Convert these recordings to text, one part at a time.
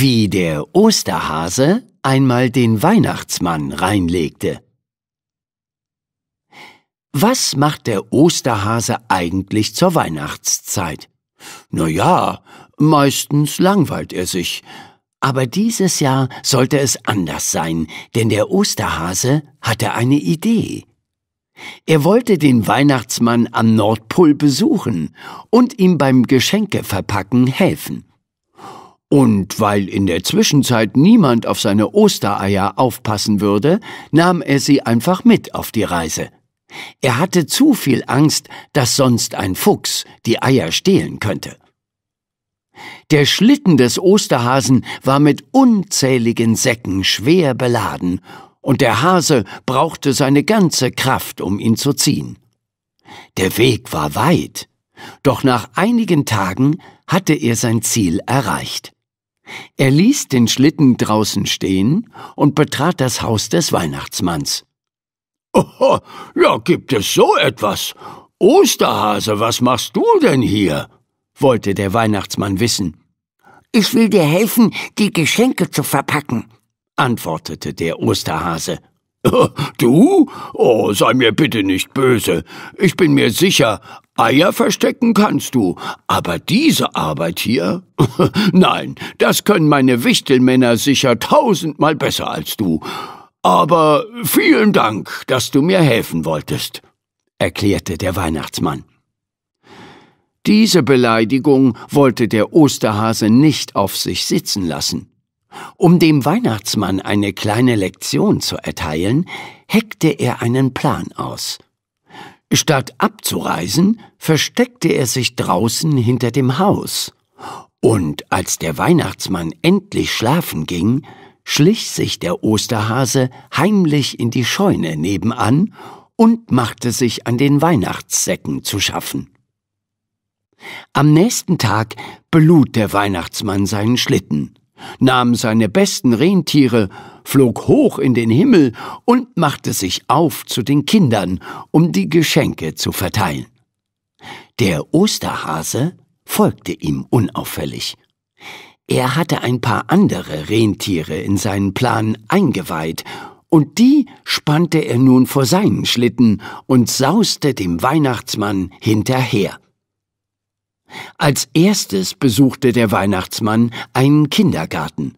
wie der Osterhase einmal den Weihnachtsmann reinlegte. Was macht der Osterhase eigentlich zur Weihnachtszeit? Na ja, meistens langweilt er sich. Aber dieses Jahr sollte es anders sein, denn der Osterhase hatte eine Idee. Er wollte den Weihnachtsmann am Nordpol besuchen und ihm beim Geschenkeverpacken helfen. Und weil in der Zwischenzeit niemand auf seine Ostereier aufpassen würde, nahm er sie einfach mit auf die Reise. Er hatte zu viel Angst, dass sonst ein Fuchs die Eier stehlen könnte. Der Schlitten des Osterhasen war mit unzähligen Säcken schwer beladen, und der Hase brauchte seine ganze Kraft, um ihn zu ziehen. Der Weg war weit, doch nach einigen Tagen hatte er sein Ziel erreicht. Er ließ den Schlitten draußen stehen und betrat das Haus des Weihnachtsmanns. Oho, ja, gibt es so etwas? Osterhase, was machst du denn hier? wollte der Weihnachtsmann wissen. Ich will dir helfen, die Geschenke zu verpacken, antwortete der Osterhase. Du? Oh, sei mir bitte nicht böse. Ich bin mir sicher, Eier verstecken kannst du, aber diese Arbeit hier? Nein, das können meine Wichtelmänner sicher tausendmal besser als du. Aber vielen Dank, dass du mir helfen wolltest, erklärte der Weihnachtsmann. Diese Beleidigung wollte der Osterhase nicht auf sich sitzen lassen. Um dem Weihnachtsmann eine kleine Lektion zu erteilen, heckte er einen Plan aus. Statt abzureisen, versteckte er sich draußen hinter dem Haus. Und als der Weihnachtsmann endlich schlafen ging, schlich sich der Osterhase heimlich in die Scheune nebenan und machte sich an den Weihnachtssäcken zu schaffen. Am nächsten Tag belud der Weihnachtsmann seinen Schlitten nahm seine besten Rentiere, flog hoch in den Himmel und machte sich auf zu den Kindern, um die Geschenke zu verteilen. Der Osterhase folgte ihm unauffällig. Er hatte ein paar andere Rentiere in seinen Plan eingeweiht, und die spannte er nun vor seinen Schlitten und sauste dem Weihnachtsmann hinterher. Als erstes besuchte der Weihnachtsmann einen Kindergarten.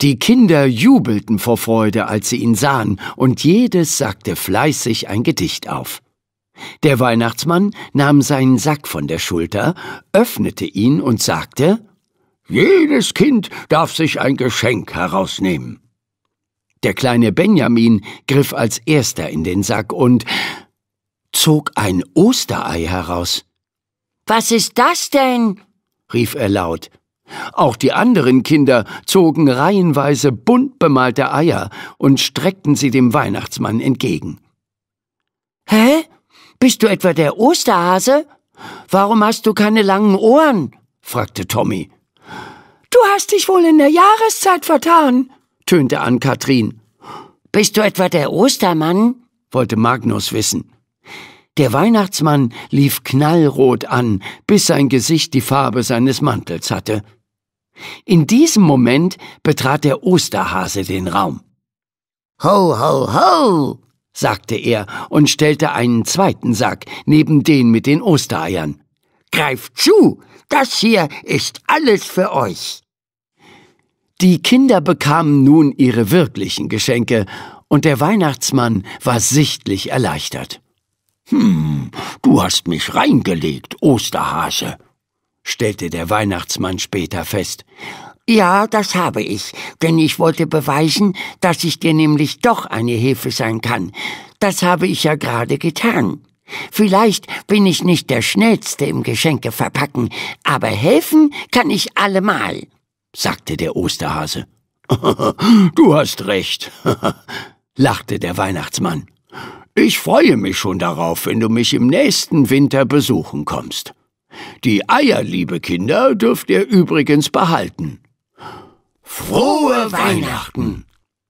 Die Kinder jubelten vor Freude, als sie ihn sahen, und jedes sagte fleißig ein Gedicht auf. Der Weihnachtsmann nahm seinen Sack von der Schulter, öffnete ihn und sagte Jedes Kind darf sich ein Geschenk herausnehmen. Der kleine Benjamin griff als erster in den Sack und zog ein Osterei heraus. Was ist das denn? rief er laut. Auch die anderen Kinder zogen reihenweise bunt bemalte Eier und streckten sie dem Weihnachtsmann entgegen. Hä? Bist du etwa der Osterhase? Warum hast du keine langen Ohren? fragte Tommy. Du hast dich wohl in der Jahreszeit vertan, tönte an Kathrin. Bist du etwa der Ostermann? wollte Magnus wissen. Der Weihnachtsmann lief knallrot an, bis sein Gesicht die Farbe seines Mantels hatte. In diesem Moment betrat der Osterhase den Raum. Ho, ho, ho, sagte er und stellte einen zweiten Sack neben den mit den Ostereiern. Greift zu, das hier ist alles für euch. Die Kinder bekamen nun ihre wirklichen Geschenke, und der Weihnachtsmann war sichtlich erleichtert. Hm, du hast mich reingelegt, Osterhase, stellte der Weihnachtsmann später fest. Ja, das habe ich, denn ich wollte beweisen, dass ich dir nämlich doch eine Hilfe sein kann. Das habe ich ja gerade getan. Vielleicht bin ich nicht der Schnellste im Geschenke verpacken, aber helfen kann ich allemal, sagte der Osterhase. du hast recht, lachte der Weihnachtsmann. Ich freue mich schon darauf, wenn du mich im nächsten Winter besuchen kommst. Die Eier, liebe Kinder, dürft ihr übrigens behalten. Frohe Weihnachten!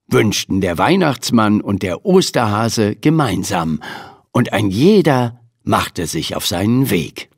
wünschten der Weihnachtsmann und der Osterhase gemeinsam, und ein jeder machte sich auf seinen Weg.